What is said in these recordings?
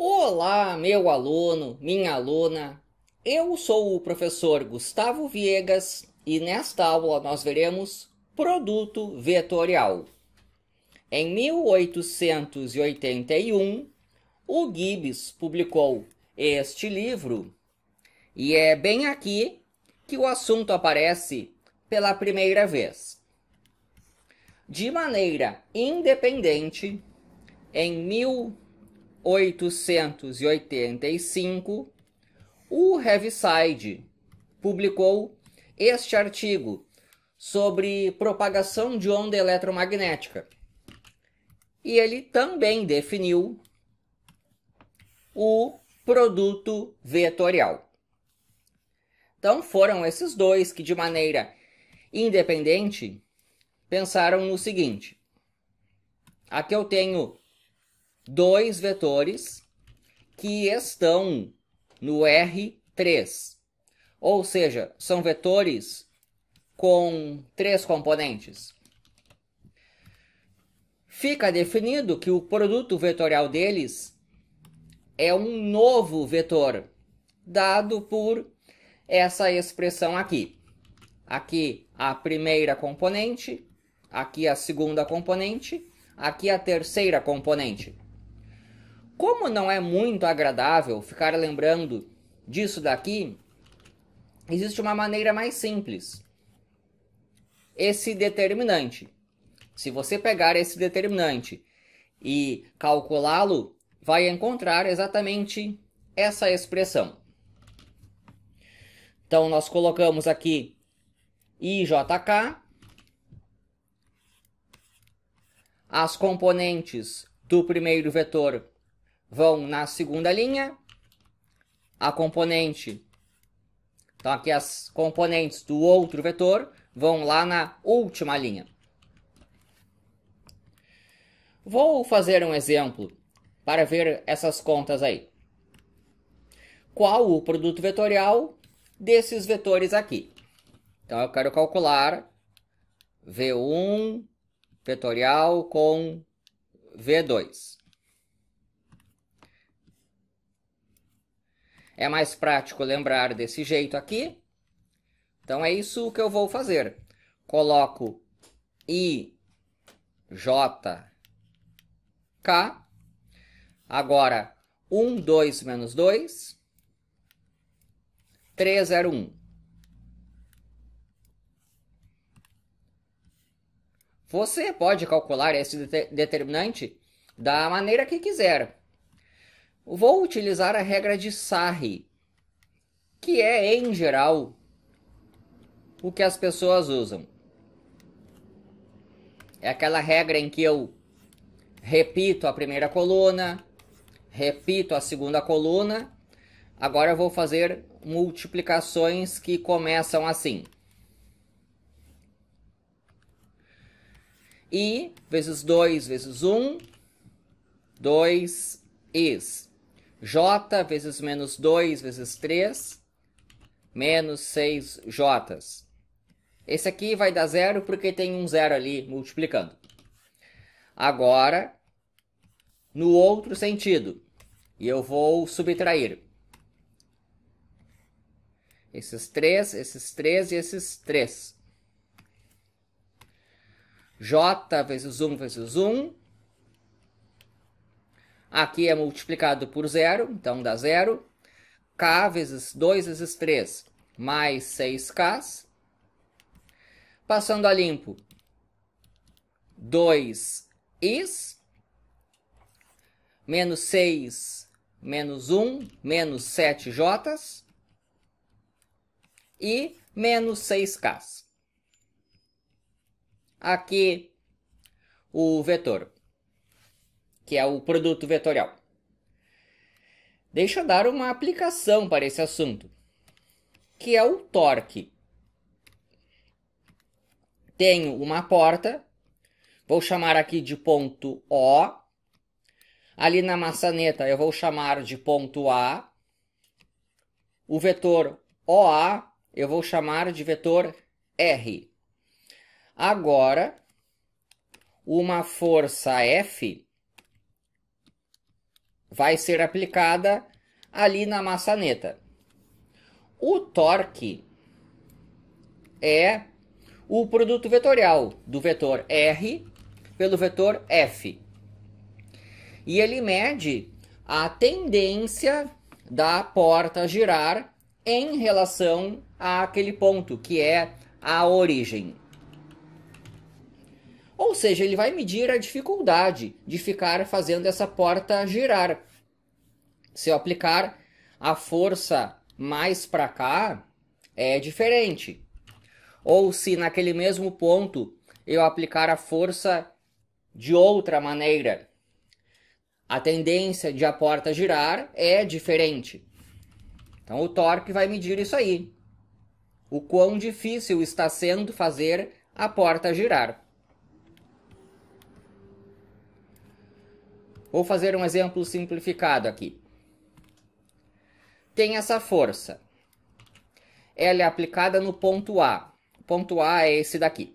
Olá, meu aluno, minha aluna. Eu sou o professor Gustavo Viegas e nesta aula nós veremos produto vetorial. Em 1881, o Gibbs publicou este livro e é bem aqui que o assunto aparece pela primeira vez. De maneira independente, em 1881, 1885, o Heaviside publicou este artigo sobre propagação de onda eletromagnética. E ele também definiu o produto vetorial. Então foram esses dois que, de maneira independente, pensaram no seguinte: aqui eu tenho dois vetores que estão no R3. Ou seja, são vetores com três componentes. Fica definido que o produto vetorial deles é um novo vetor, dado por essa expressão aqui. Aqui a primeira componente, aqui a segunda componente, aqui a terceira componente. Como não é muito agradável ficar lembrando disso daqui, existe uma maneira mais simples. Esse determinante. Se você pegar esse determinante e calculá-lo, vai encontrar exatamente essa expressão. Então, nós colocamos aqui IJK, as componentes do primeiro vetor vão na segunda linha. A componente, então aqui as componentes do outro vetor vão lá na última linha. Vou fazer um exemplo para ver essas contas aí. Qual o produto vetorial desses vetores aqui? Então eu quero calcular V1 vetorial com V2. É mais prático lembrar desse jeito aqui. Então é isso que eu vou fazer. Coloco I, J, K. Agora, 1, 2 menos 2, 3, 0, 1. Você pode calcular esse determinante da maneira que quiser vou utilizar a regra de Sarri, que é, em geral, o que as pessoas usam. É aquela regra em que eu repito a primeira coluna, repito a segunda coluna. Agora eu vou fazer multiplicações que começam assim. I vezes 2 vezes 1, um, 2 is j vezes menos 2 vezes 3, menos 6 j. Esse aqui vai dar zero porque tem um zero ali multiplicando. Agora, no outro sentido, e eu vou subtrair. Esses 3, esses 3 e esses 3. J vezes 1 vezes 1 Aqui é multiplicado por zero, então dá zero. K vezes 2 vezes 3, mais 6K. Passando a limpo, 2 is, menos 6, menos 1, menos 7 j e menos 6K. Aqui o vetor que é o produto vetorial. Deixa eu dar uma aplicação para esse assunto, que é o torque. Tenho uma porta, vou chamar aqui de ponto O. Ali na maçaneta eu vou chamar de ponto A. O vetor OA eu vou chamar de vetor R. Agora, uma força F vai ser aplicada ali na maçaneta. O torque é o produto vetorial do vetor R pelo vetor F. E ele mede a tendência da porta girar em relação àquele ponto que é a origem. Ou seja, ele vai medir a dificuldade de ficar fazendo essa porta girar. Se eu aplicar a força mais para cá, é diferente. Ou se naquele mesmo ponto eu aplicar a força de outra maneira, a tendência de a porta girar é diferente. Então o torque vai medir isso aí. O quão difícil está sendo fazer a porta girar. Vou fazer um exemplo simplificado aqui. Tem essa força. Ela é aplicada no ponto A. O ponto A é esse daqui.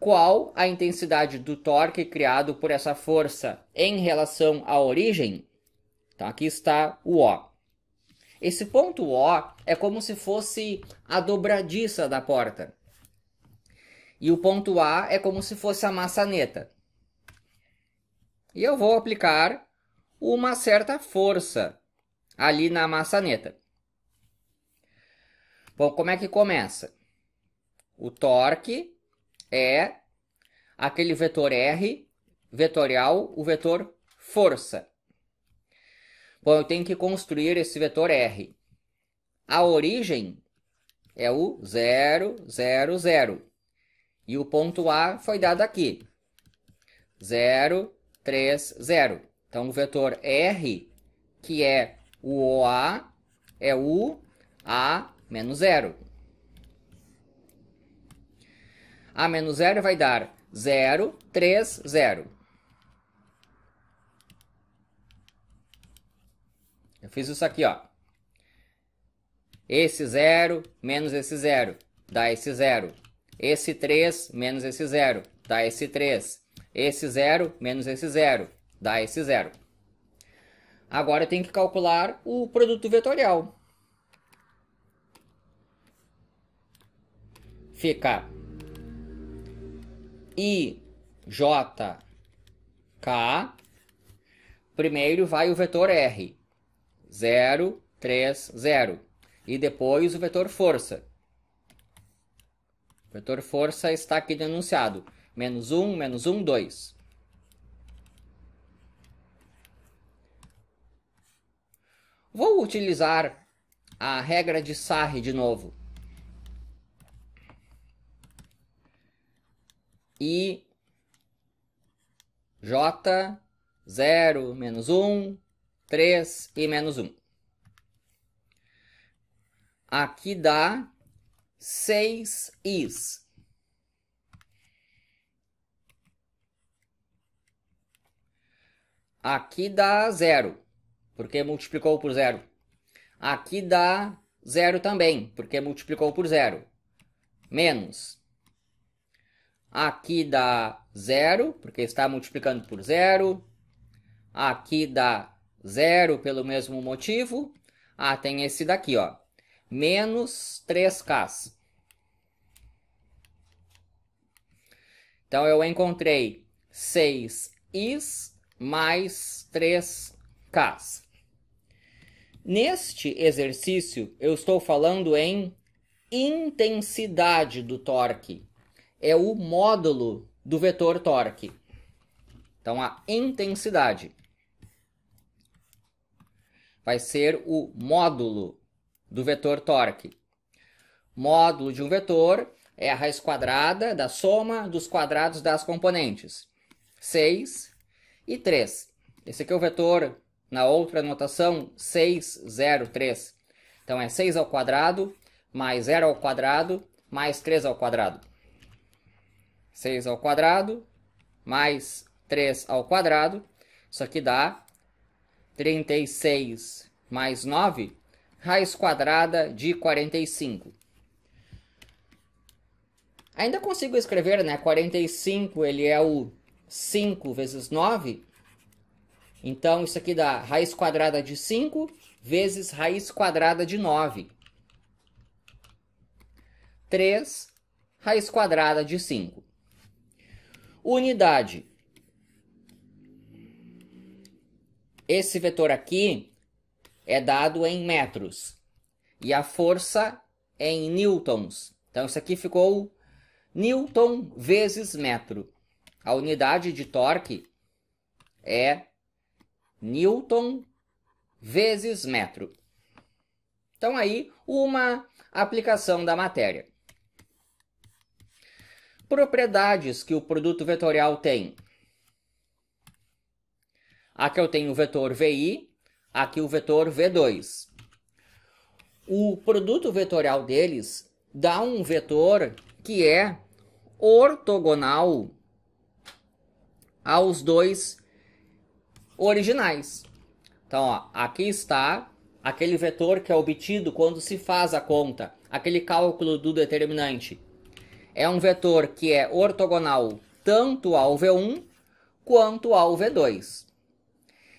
Qual a intensidade do torque criado por essa força em relação à origem? Então, aqui está o O. Esse ponto O é como se fosse a dobradiça da porta. E o ponto A é como se fosse a maçaneta e eu vou aplicar uma certa força ali na maçaneta. Bom, como é que começa? O torque é aquele vetor R vetorial, o vetor força. Bom, eu tenho que construir esse vetor R. A origem é o 0, 0, 0. E o ponto A foi dado aqui. 0, 0. 3, 0. Então, o vetor R, que é o OA, é o A menos 0. A menos 0 vai dar 0, 3, 0. Eu fiz isso aqui, ó. Esse 0 menos esse 0 dá esse 0. Esse 3 menos esse 0 dá esse 3. Esse zero menos esse zero dá esse zero. Agora eu tenho que calcular o produto vetorial. Fica i j k primeiro vai o vetor r 0 3 0 e depois o vetor força. O vetor força está aqui denunciado. Menos 1, menos 1, 2. Vou utilizar a regra de Sarre de novo. I J 0, menos 1, 3 e menos 1. Aqui dá 6 is. Aqui dá zero, porque multiplicou por zero. Aqui dá zero também, porque multiplicou por zero. Menos. Aqui dá zero, porque está multiplicando por zero. Aqui dá zero pelo mesmo motivo. Ah, tem esse daqui, ó. Menos 3K. Então, eu encontrei 6 is mais 3Ks. Neste exercício, eu estou falando em intensidade do torque. É o módulo do vetor torque. Então, a intensidade vai ser o módulo do vetor torque. Módulo de um vetor é a raiz quadrada da soma dos quadrados das componentes. 6 e 3. Esse aqui é o vetor na outra notação 6, 0, 3. Então é 6 ao quadrado mais 0 ao quadrado mais 3 ao quadrado. 6 ao quadrado mais 3 ao quadrado. Isso aqui dá 36 mais 9, raiz quadrada de 45. Ainda consigo escrever, né? 45 ele é o 5 vezes 9. Então, isso aqui dá raiz quadrada de 5 vezes raiz quadrada de 9. 3 raiz quadrada de 5. Unidade. Esse vetor aqui é dado em metros. E a força é em newtons. Então, isso aqui ficou newton vezes metro. A unidade de torque é Newton vezes metro. Então aí uma aplicação da matéria. Propriedades que o produto vetorial tem. Aqui eu tenho o vetor VI, aqui o vetor V2. O produto vetorial deles dá um vetor que é ortogonal aos dois originais. Então, ó, aqui está aquele vetor que é obtido quando se faz a conta, aquele cálculo do determinante. É um vetor que é ortogonal tanto ao V1 quanto ao V2.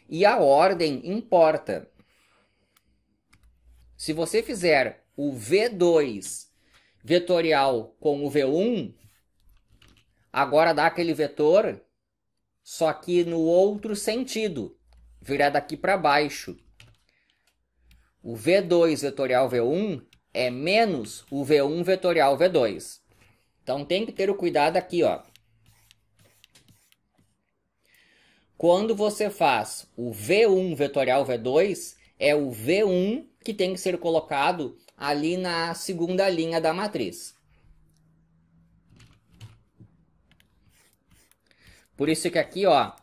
E a ordem importa. Se você fizer o V2 vetorial com o V1, agora dá aquele vetor só que no outro sentido, virar daqui para baixo. O V2 vetorial V1 é menos o V1 vetorial V2. Então tem que ter o cuidado aqui, ó. Quando você faz o V1 vetorial V2, é o V1 que tem que ser colocado ali na segunda linha da matriz. Por isso que aqui, ó,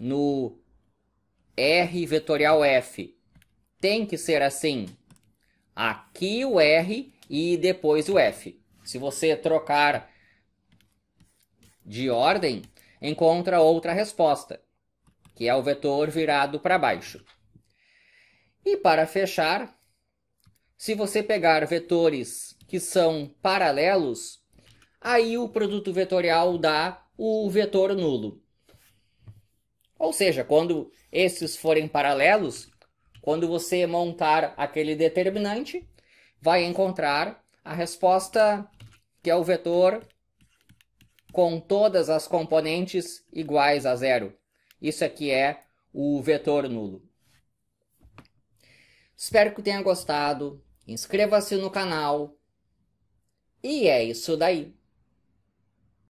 no R vetorial F, tem que ser assim. Aqui o R e depois o F. Se você trocar de ordem, encontra outra resposta, que é o vetor virado para baixo. E para fechar, se você pegar vetores que são paralelos, aí o produto vetorial dá o vetor nulo. Ou seja, quando esses forem paralelos, quando você montar aquele determinante, vai encontrar a resposta que é o vetor com todas as componentes iguais a zero. Isso aqui é o vetor nulo. Espero que tenha gostado. Inscreva-se no canal. E é isso daí.